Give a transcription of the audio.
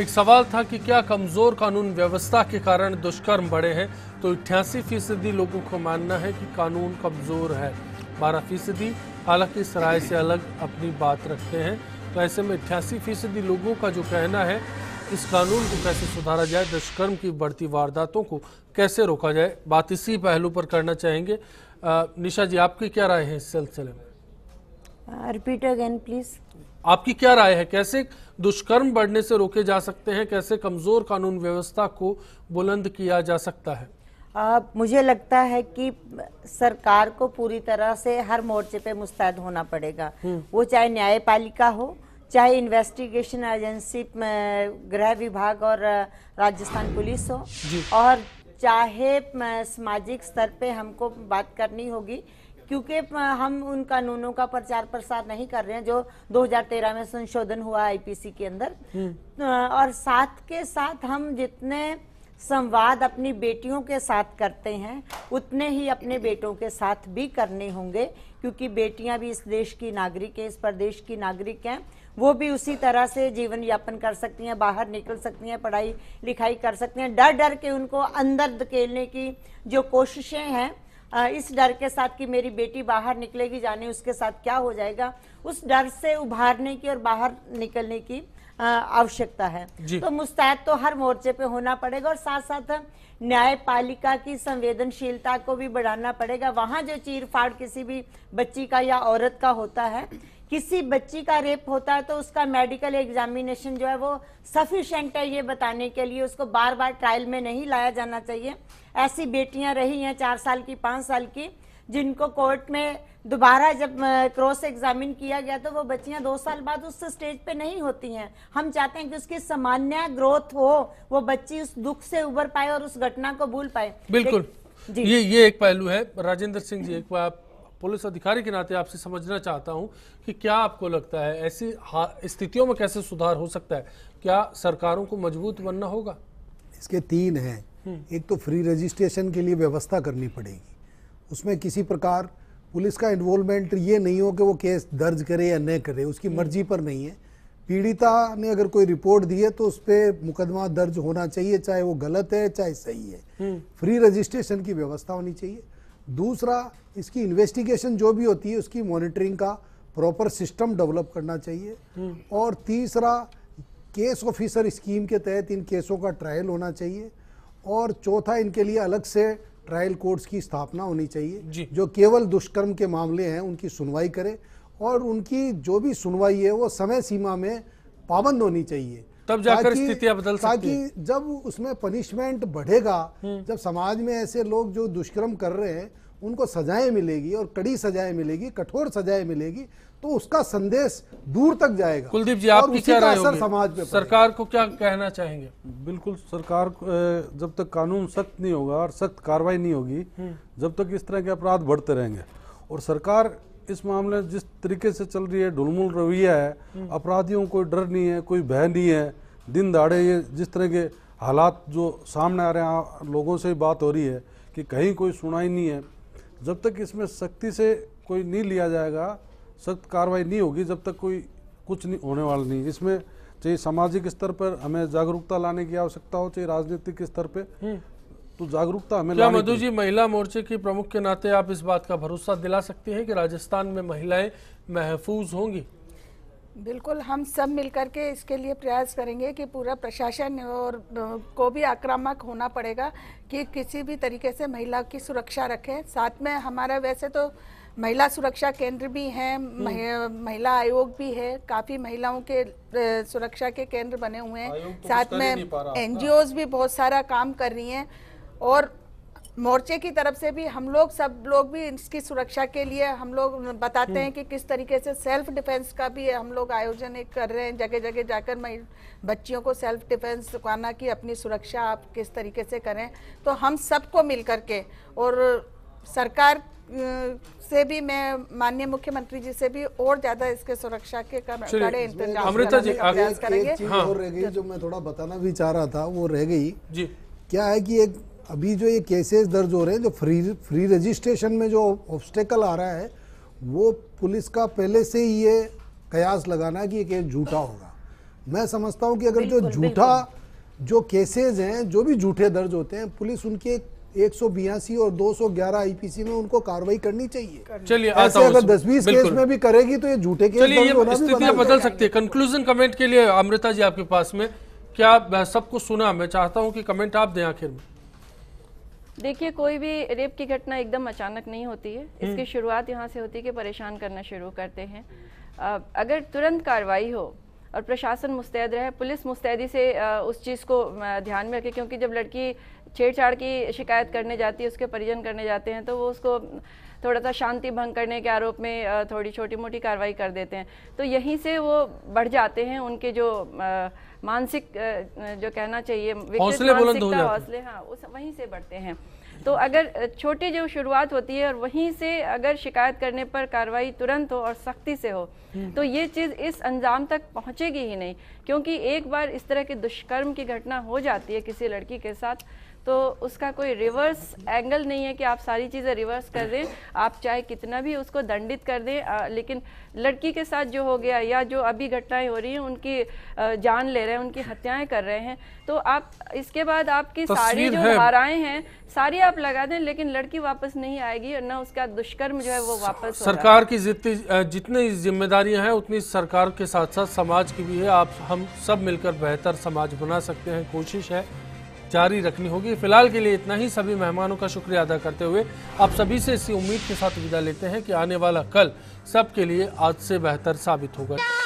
एक सवाल था कि क्या कमज़ोर कानून व्यवस्था के कारण दुष्कर्म बढ़े हैं तो अठासी फीसदी लोगों को मानना है कि कानून कमज़ोर है बारह फीसदी हालांकि इस राय से अलग अपनी बात रखते हैं तो ऐसे में अठासी फीसदी लोगों का जो कहना है इस कानून को कैसे सुधारा जाए दुष्कर्म की बढ़ती वारदातों को कैसे रोका जाए बात इसी पहलू पर करना चाहेंगे निशा जी आपकी क्या राय है इस सिलसिले में रिपीट अगेन प्लीज़ आपकी क्या राय है कैसे दुष्कर्म बढ़ने से रोके जा सकते हैं कैसे कमज़ोर कानून व्यवस्था को बुलंद किया जा सकता है आ, मुझे लगता है कि सरकार को पूरी तरह से हर मोर्चे पे मुस्तैद होना पड़ेगा हम्म। वो चाहे न्यायपालिका हो चाहे इन्वेस्टिगेशन एजेंसी गृह विभाग और राजस्थान पुलिस हो और चाहे सामाजिक स्तर पे हमको बात करनी होगी क्योंकि हम उन कानूनों का प्रचार प्रसार नहीं कर रहे हैं जो 2013 में संशोधन हुआ आईपीसी के अंदर हम्म। और साथ के साथ हम जितने संवाद अपनी बेटियों के साथ करते हैं उतने ही अपने बेटों के साथ भी करने होंगे क्योंकि बेटियां भी इस देश की नागरिक हैं इस प्रदेश की नागरिक हैं वो भी उसी तरह से जीवन यापन कर सकती हैं बाहर निकल सकती हैं पढ़ाई लिखाई कर सकती हैं डर डर के उनको अंदर धकेलने की जो कोशिशें हैं इस डर के साथ कि मेरी बेटी बाहर निकलेगी जाने उसके साथ क्या हो जाएगा उस डर से उभारने की और बाहर निकलने की आवश्यकता है तो मुस्तैद तो हर मोर्चे पे होना पड़ेगा और साथ साथ न्यायपालिका की संवेदनशीलता को भी बढ़ाना पड़ेगा वहां जो चीर फाड़ किसी भी बच्ची का या औरत का होता है किसी बच्ची का रेप होता है तो उसका मेडिकल एग्जामिनेशन जो है वो सफिशेंट है ये बताने के लिए उसको बार बार ट्रायल में नहीं लाया जाना चाहिए ऐसी बेटियां रही हैं चार साल की पाँच साल की जिनको कोर्ट में दोबारा जब क्रॉस एग्जामिन किया गया तो वो बच्चियां दो साल बाद उस स्टेज पे नहीं होती हैं हम चाहते हैं कि उसकी सामान्य ग्रोथ हो वो बच्ची उस दुख से उबर पाए और उस घटना को भूल पाए बिल्कुल जी ये ये एक पहलू है राजेंद्र सिंह जी एक बार आप पुलिस अधिकारी के नाते आपसे समझना चाहता हूं कि क्या आपको लगता है ऐसी स्थितियों में कैसे सुधार हो सकता है क्या सरकारों को मजबूत बनना होगा इसके तीन हैं हम्म। एक तो फ्री रजिस्ट्रेशन के लिए व्यवस्था करनी पड़ेगी उसमें किसी प्रकार पुलिस का इन्वॉल्वमेंट ये नहीं हो कि वो केस दर्ज करे या न करे उसकी हम्म। मर्जी पर नहीं है पीड़िता ने अगर कोई रिपोर्ट दी है तो उस पर मुकदमा दर्ज होना चाहिए चाहे वो गलत है चाहे सही है हम्म। फ्री रजिस्ट्रेशन की व्यवस्था होनी चाहिए दूसरा इसकी इन्वेस्टिगेशन जो भी होती है उसकी मॉनिटरिंग का प्रॉपर सिस्टम डेवलप करना चाहिए हम्म। और तीसरा केस ऑफिसर स्कीम के तहत इन केसों का ट्रायल होना चाहिए और चौथा इनके लिए अलग से ट्रायल कोर्ट्स की स्थापना होनी चाहिए जो केवल दुष्कर्म के मामले हैं उनकी सुनवाई करे और उनकी जो भी सुनवाई है वो समय सीमा में पाबंद होनी चाहिए तब जाकर स्थिति बदल सकती ताकि जब उसमें पनिशमेंट बढ़ेगा हम्म। जब समाज में ऐसे लोग जो दुष्कर्म कर रहे हैं उनको सजाएं मिलेगी और कड़ी सजाएं मिलेगी कठोर सजाएं मिलेगी तो उसका संदेश दूर तक जाएगा कुलदीप जी आप क्या राय असर समाज पे सरकार को क्या कहना चाहेंगे बिल्कुल सरकार जब तक कानून सख्त नहीं होगा और सख्त कार्रवाई नहीं होगी हम्म। जब तक इस तरह के अपराध बढ़ते रहेंगे और सरकार इस मामले जिस तरीके से चल रही है ढुलमुल रवैया है हम्म। अपराधियों को डर नहीं है कोई भय नहीं है दिन दाड़े ये जिस तरह के हालात जो सामने आ रहे हैं लोगों से बात हो रही है कि कहीं कोई सुनाई नहीं है जब तक इसमें सख्ती से कोई नहीं लिया जाएगा सख्त कार्रवाई नहीं होगी जब तक कोई कुछ नहीं होने वाला नहीं इसमें चाहे सामाजिक स्तर पर हमें जागरूकता लाने की आवश्यकता हो चाहे राजनीतिक स्तर पर तो जागरूकता हमें क्या मधु जी महिला मोर्चे की प्रमुख के नाते आप इस बात का भरोसा दिला सकती हैं कि राजस्थान में महिलाएं महफूज होंगी बिल्कुल हम सब मिलकर के इसके लिए प्रयास करेंगे कि पूरा प्रशासन और को भी आक्रामक होना पड़ेगा कि किसी भी तरीके से महिला की सुरक्षा रखें साथ में हमारा वैसे तो महिला सुरक्षा केंद्र भी हैं हम्म। महिला आयोग भी है काफ़ी महिलाओं के सुरक्षा के केंद्र बने हुए हैं तो साथ में एनजीओज भी बहुत सारा काम कर रही हैं और मोर्चे की तरफ से भी हम लोग सब लोग भी इसकी सुरक्षा के लिए हम लोग बताते हम्म। हैं कि किस तरीके से सेल्फ डिफेंस का भी हम लोग आयोजन एक कर रहे हैं जगह जगह जाकर मैं बच्चियों को सेल्फ डिफेंस सिखाना कि अपनी सुरक्षा आप किस तरीके से करें तो हम सबको मिल के और सरकार से भी मैं माननीय मुख्यमंत्री जी से भी और ज्यादा इसके सुरक्षा के कड़े इंतजाम प्रयास करेंगे हाँ। जो मैं थोड़ा बताना भी चाह रहा था वो रह गई क्या है कि एक अभी जो ये केसेस दर्ज हो रहे हैं जो फ्री फ्री रजिस्ट्रेशन में जो ऑब्स्टेकल आ रहा है वो पुलिस का पहले से ही ये कयास लगाना है कि ये केस झूठा होगा मैं समझता हूँ कि अगर जो झूठा जो केसेज हैं जो भी झूठे दर्ज होते हैं पुलिस उनके एक सौ बयासी और दो सौ ग्यारह आईपीसी में उनको कार्रवाई करनी चाहिए चलिए ऐसे अगर दस बीस केस में भी करेगी तो ये झूठे केस चलिए ये स्थितियां बदल सकती है कंक्लूजन कमेंट के लिए अमृता जी आपके पास में क्या सबको सुना मैं चाहता हूँ कि कमेंट आप दें आखिर में देखिए कोई भी रेप की घटना एकदम अचानक नहीं होती है हम्म। इसकी शुरुआत यहाँ से होती है कि परेशान करना शुरू करते हैं अगर तुरंत कार्रवाई हो और प्रशासन मुस्तैद रहे पुलिस मुस्तैदी से उस चीज़ को ध्यान में रखे क्योंकि जब लड़की छेड़छाड़ की शिकायत करने जाती है उसके परिजन करने जाते हैं तो वो उसको थोड़ा सा शांति भंग करने के आरोप में थोड़ी छोटी मोटी कार्रवाई कर देते हैं तो यहीं से वो बढ़ जाते हैं उनके जो मानसिक जो कहना चाहिए हौसले हाँ उस वहीं से बढ़ते हैं तो अगर छोटी जो शुरुआत होती है और वहीं से अगर शिकायत करने पर कार्रवाई तुरंत हो और सख्ती से हो हम्म। तो ये चीज़ इस अंजाम तक पहुंचेगी ही नहीं क्योंकि एक बार इस तरह के दुष्कर्म की घटना हो जाती है किसी लड़की के साथ तो उसका कोई रिवर्स एंगल नहीं है कि आप सारी चीज़ें रिवर्स कर दें आप चाहे कितना भी उसको दंडित कर दें लेकिन लड़की के साथ जो हो गया या जो अभी घटनाएं हो रही हैं उनकी जान ले रहे हैं उनकी हत्याएं कर रहे हैं तो आप इसके बाद आपकी तो सारी जो धाराएं हैं सारी आप लगा दें लेकिन लड़की वापस नहीं आएगी और न उसका दुष्कर्म जो है वो वापस सरकार की जितनी जितनी जिम्मेदारियाँ हैं उतनी सरकार के साथ साथ समाज की भी है आप हम सब मिलकर बेहतर समाज बना सकते हैं कोशिश है जारी रखनी होगी फिलहाल के लिए इतना ही सभी मेहमानों का शुक्रिया अदा करते हुए आप सभी से इसी उम्मीद के साथ विदा लेते हैं कि आने वाला कल सबके लिए आज से बेहतर साबित होगा